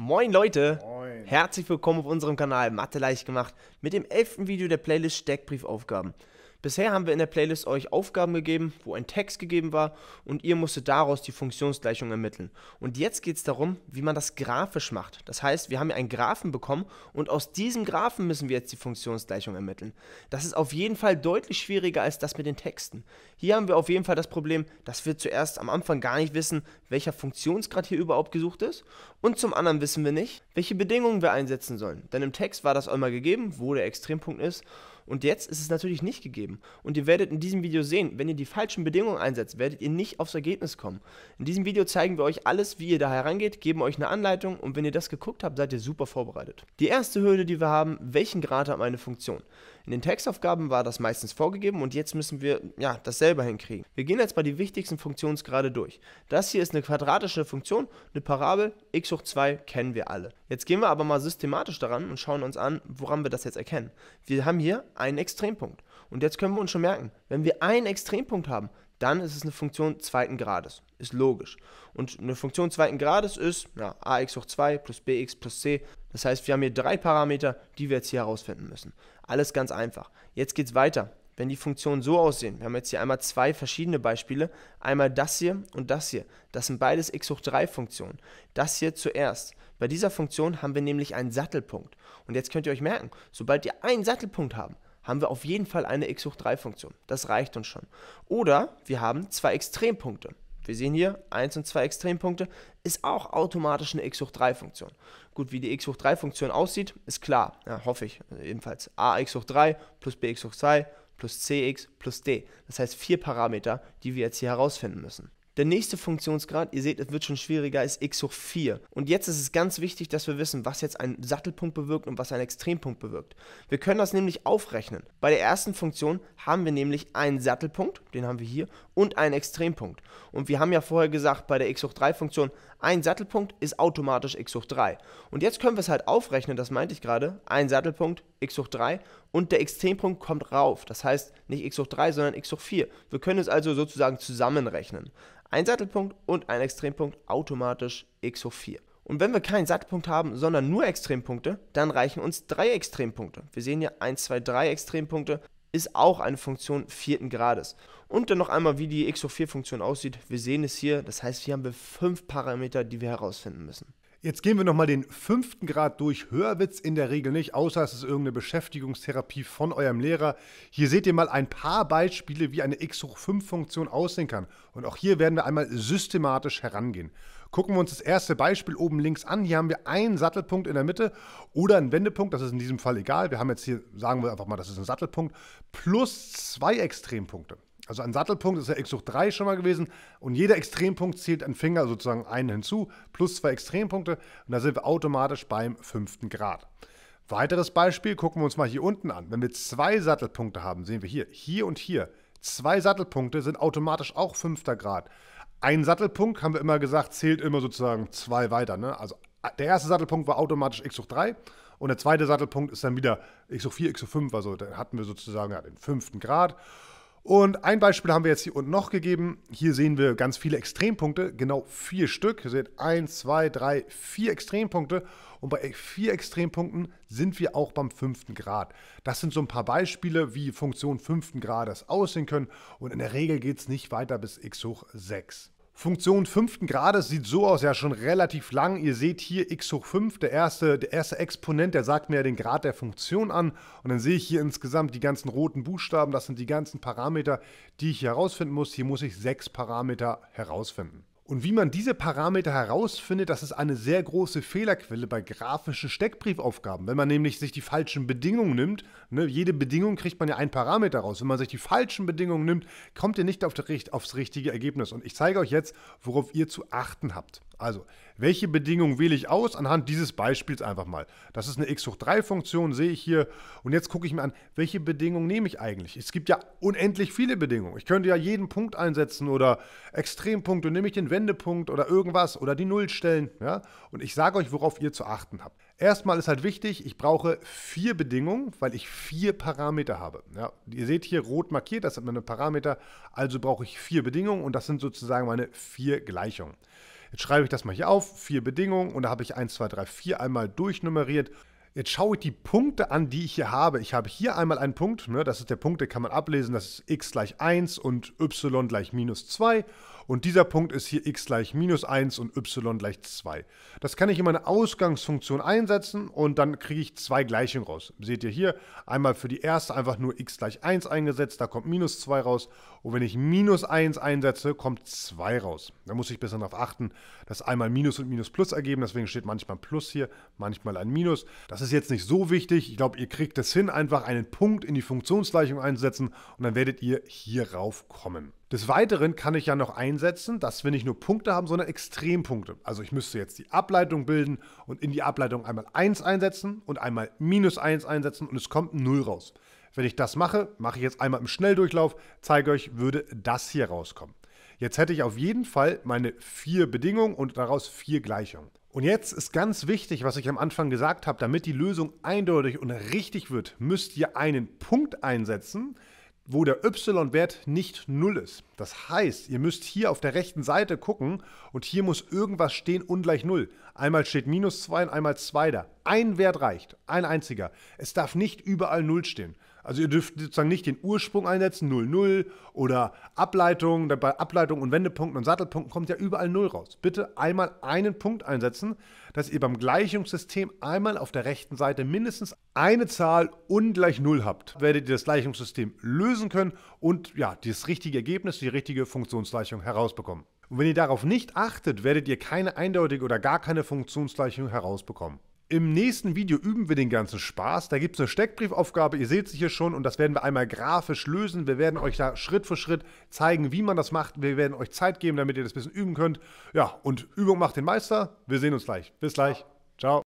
Moin Leute! Moin. Herzlich willkommen auf unserem Kanal Mathe leicht gemacht mit dem elften Video der Playlist Steckbriefaufgaben. Bisher haben wir in der Playlist euch Aufgaben gegeben, wo ein Text gegeben war und ihr musstet daraus die Funktionsgleichung ermitteln. Und jetzt geht es darum, wie man das grafisch macht. Das heißt, wir haben hier einen Graphen bekommen und aus diesem Graphen müssen wir jetzt die Funktionsgleichung ermitteln. Das ist auf jeden Fall deutlich schwieriger als das mit den Texten. Hier haben wir auf jeden Fall das Problem, dass wir zuerst am Anfang gar nicht wissen, welcher Funktionsgrad hier überhaupt gesucht ist und zum anderen wissen wir nicht, welche Bedingungen wir einsetzen sollen. Denn im Text war das einmal gegeben, wo der Extrempunkt ist und jetzt ist es natürlich nicht gegeben. Und ihr werdet in diesem Video sehen, wenn ihr die falschen Bedingungen einsetzt, werdet ihr nicht aufs Ergebnis kommen. In diesem Video zeigen wir euch alles, wie ihr da herangeht, geben euch eine Anleitung und wenn ihr das geguckt habt, seid ihr super vorbereitet. Die erste Hürde, die wir haben, welchen Grad hat meine Funktion? In den Textaufgaben war das meistens vorgegeben und jetzt müssen wir ja, das selber hinkriegen. Wir gehen jetzt mal die wichtigsten Funktionsgrade durch. Das hier ist eine quadratische Funktion, eine Parabel, x hoch 2 kennen wir alle. Jetzt gehen wir aber mal systematisch daran und schauen uns an, woran wir das jetzt erkennen. Wir haben hier einen Extrempunkt. Und jetzt können wir uns schon merken, wenn wir einen Extrempunkt haben, dann ist es eine Funktion zweiten Grades. Ist logisch. Und eine Funktion zweiten Grades ist ja, ax hoch 2 plus bx plus c das heißt, wir haben hier drei Parameter, die wir jetzt hier herausfinden müssen. Alles ganz einfach. Jetzt geht es weiter. Wenn die Funktionen so aussehen, wir haben jetzt hier einmal zwei verschiedene Beispiele, einmal das hier und das hier. Das sind beides x hoch 3 Funktionen. Das hier zuerst. Bei dieser Funktion haben wir nämlich einen Sattelpunkt. Und jetzt könnt ihr euch merken, sobald ihr einen Sattelpunkt haben, haben wir auf jeden Fall eine x hoch 3 Funktion. Das reicht uns schon. Oder wir haben zwei Extrempunkte. Wir sehen hier 1 und 2 Extrempunkte, ist auch automatisch eine x hoch 3 Funktion. Gut, wie die x hoch 3 Funktion aussieht, ist klar, ja, hoffe ich also ebenfalls. ax hoch 3 plus bx hoch 2 plus cx plus d. Das heißt vier Parameter, die wir jetzt hier herausfinden müssen. Der nächste Funktionsgrad, ihr seht, es wird schon schwieriger, ist x hoch 4. Und jetzt ist es ganz wichtig, dass wir wissen, was jetzt ein Sattelpunkt bewirkt und was ein Extrempunkt bewirkt. Wir können das nämlich aufrechnen. Bei der ersten Funktion haben wir nämlich einen Sattelpunkt, den haben wir hier, und einen Extrempunkt. Und wir haben ja vorher gesagt, bei der x hoch 3 Funktion, ein Sattelpunkt ist automatisch x hoch 3. Und jetzt können wir es halt aufrechnen, das meinte ich gerade, ein Sattelpunkt, x hoch 3 und der Extrempunkt kommt rauf. Das heißt nicht x hoch 3, sondern x hoch 4. Wir können es also sozusagen zusammenrechnen ein Sattelpunkt und ein Extrempunkt automatisch x hoch 4. Und wenn wir keinen Sattelpunkt haben, sondern nur Extrempunkte, dann reichen uns drei Extrempunkte. Wir sehen hier 1, 2, 3 Extrempunkte ist auch eine Funktion vierten Grades. Und dann noch einmal, wie die x hoch 4 Funktion aussieht. Wir sehen es hier, das heißt, hier haben wir fünf Parameter, die wir herausfinden müssen. Jetzt gehen wir nochmal den fünften Grad durch. Hörwitz in der Regel nicht, außer es ist irgendeine Beschäftigungstherapie von eurem Lehrer. Hier seht ihr mal ein paar Beispiele, wie eine x hoch 5 Funktion aussehen kann. Und auch hier werden wir einmal systematisch herangehen. Gucken wir uns das erste Beispiel oben links an. Hier haben wir einen Sattelpunkt in der Mitte oder einen Wendepunkt. Das ist in diesem Fall egal. Wir haben jetzt hier, sagen wir einfach mal, das ist ein Sattelpunkt, plus zwei Extrempunkte. Also ein Sattelpunkt ist ja x hoch 3 schon mal gewesen und jeder Extrempunkt zählt einen Finger, sozusagen einen hinzu, plus zwei Extrempunkte und da sind wir automatisch beim fünften Grad. Weiteres Beispiel gucken wir uns mal hier unten an. Wenn wir zwei Sattelpunkte haben, sehen wir hier, hier und hier, zwei Sattelpunkte sind automatisch auch fünfter Grad. Ein Sattelpunkt, haben wir immer gesagt, zählt immer sozusagen zwei weiter. Ne? Also äh, der erste Sattelpunkt war automatisch x hoch 3 und der zweite Sattelpunkt ist dann wieder x hoch 4, x hoch 5, also dann hatten wir sozusagen ja, den fünften Grad. Und ein Beispiel haben wir jetzt hier unten noch gegeben. Hier sehen wir ganz viele Extrempunkte, genau vier Stück. Ihr seht eins, zwei, drei, vier Extrempunkte. Und bei vier Extrempunkten sind wir auch beim fünften Grad. Das sind so ein paar Beispiele, wie Funktionen fünften Grades aussehen können. Und in der Regel geht es nicht weiter bis x hoch 6. Funktion fünften Grades sieht so aus, ja schon relativ lang. Ihr seht hier x hoch 5, der erste, der erste Exponent, der sagt mir ja den Grad der Funktion an. Und dann sehe ich hier insgesamt die ganzen roten Buchstaben, das sind die ganzen Parameter, die ich herausfinden muss. Hier muss ich sechs Parameter herausfinden. Und wie man diese Parameter herausfindet, das ist eine sehr große Fehlerquelle bei grafischen Steckbriefaufgaben. Wenn man nämlich sich die falschen Bedingungen nimmt, ne, jede Bedingung kriegt man ja einen Parameter raus. Wenn man sich die falschen Bedingungen nimmt, kommt ihr nicht auf der, aufs richtige Ergebnis. Und ich zeige euch jetzt, worauf ihr zu achten habt. Also, welche Bedingungen wähle ich aus anhand dieses Beispiels einfach mal. Das ist eine x hoch 3 Funktion, sehe ich hier. Und jetzt gucke ich mir an, welche Bedingungen nehme ich eigentlich? Es gibt ja unendlich viele Bedingungen. Ich könnte ja jeden Punkt einsetzen oder Extrempunkt und nehme ich den Wendepunkt oder irgendwas oder die Nullstellen. Ja? Und ich sage euch, worauf ihr zu achten habt. Erstmal ist halt wichtig, ich brauche vier Bedingungen, weil ich vier Parameter habe. Ja, ihr seht hier rot markiert, das sind meine Parameter, also brauche ich vier Bedingungen und das sind sozusagen meine vier Gleichungen. Jetzt schreibe ich das mal hier auf, vier Bedingungen und da habe ich 1, 2, 3, 4 einmal durchnummeriert. Jetzt schaue ich die Punkte an, die ich hier habe. Ich habe hier einmal einen Punkt, ne, das ist der Punkt, den kann man ablesen, das ist x gleich 1 und y gleich minus 2. Und dieser Punkt ist hier x gleich minus 1 und y gleich 2. Das kann ich in meine Ausgangsfunktion einsetzen und dann kriege ich zwei Gleichungen raus. Seht ihr hier, einmal für die erste einfach nur x gleich 1 eingesetzt, da kommt minus 2 raus. Und wenn ich minus 1 einsetze, kommt 2 raus. Da muss ich ein bisschen darauf achten, dass einmal minus und minus plus ergeben. Deswegen steht manchmal plus hier, manchmal ein minus. Das ist jetzt nicht so wichtig. Ich glaube, ihr kriegt es hin, einfach einen Punkt in die Funktionsgleichung einzusetzen und dann werdet ihr hierauf kommen. Des Weiteren kann ich ja noch einsetzen, dass wir nicht nur Punkte haben, sondern Extrempunkte. Also ich müsste jetzt die Ableitung bilden und in die Ableitung einmal 1 einsetzen und einmal minus 1 einsetzen und es kommt 0 raus. Wenn ich das mache, mache ich jetzt einmal im Schnelldurchlauf, zeige euch, würde das hier rauskommen. Jetzt hätte ich auf jeden Fall meine vier Bedingungen und daraus vier Gleichungen. Und jetzt ist ganz wichtig, was ich am Anfang gesagt habe, damit die Lösung eindeutig und richtig wird, müsst ihr einen Punkt einsetzen, wo der y-Wert nicht 0 ist. Das heißt, ihr müsst hier auf der rechten Seite gucken und hier muss irgendwas stehen ungleich 0. Einmal steht minus 2 und einmal 2 da. Ein Wert reicht, ein einziger. Es darf nicht überall 0 stehen. Also ihr dürft sozusagen nicht den Ursprung einsetzen, 0, 0 oder Ableitung. Bei Ableitung und Wendepunkten und Sattelpunkten kommt ja überall 0 raus. Bitte einmal einen Punkt einsetzen, dass ihr beim Gleichungssystem einmal auf der rechten Seite mindestens eine Zahl ungleich 0 habt. Werdet ihr das Gleichungssystem lösen können und ja, das richtige Ergebnis, die richtige Funktionsgleichung herausbekommen. Und wenn ihr darauf nicht achtet, werdet ihr keine eindeutige oder gar keine Funktionsgleichung herausbekommen. Im nächsten Video üben wir den ganzen Spaß. Da gibt es eine Steckbriefaufgabe, ihr seht sie hier schon und das werden wir einmal grafisch lösen. Wir werden euch da Schritt für Schritt zeigen, wie man das macht. Wir werden euch Zeit geben, damit ihr das ein bisschen üben könnt. Ja, und Übung macht den Meister. Wir sehen uns gleich. Bis gleich. Ciao.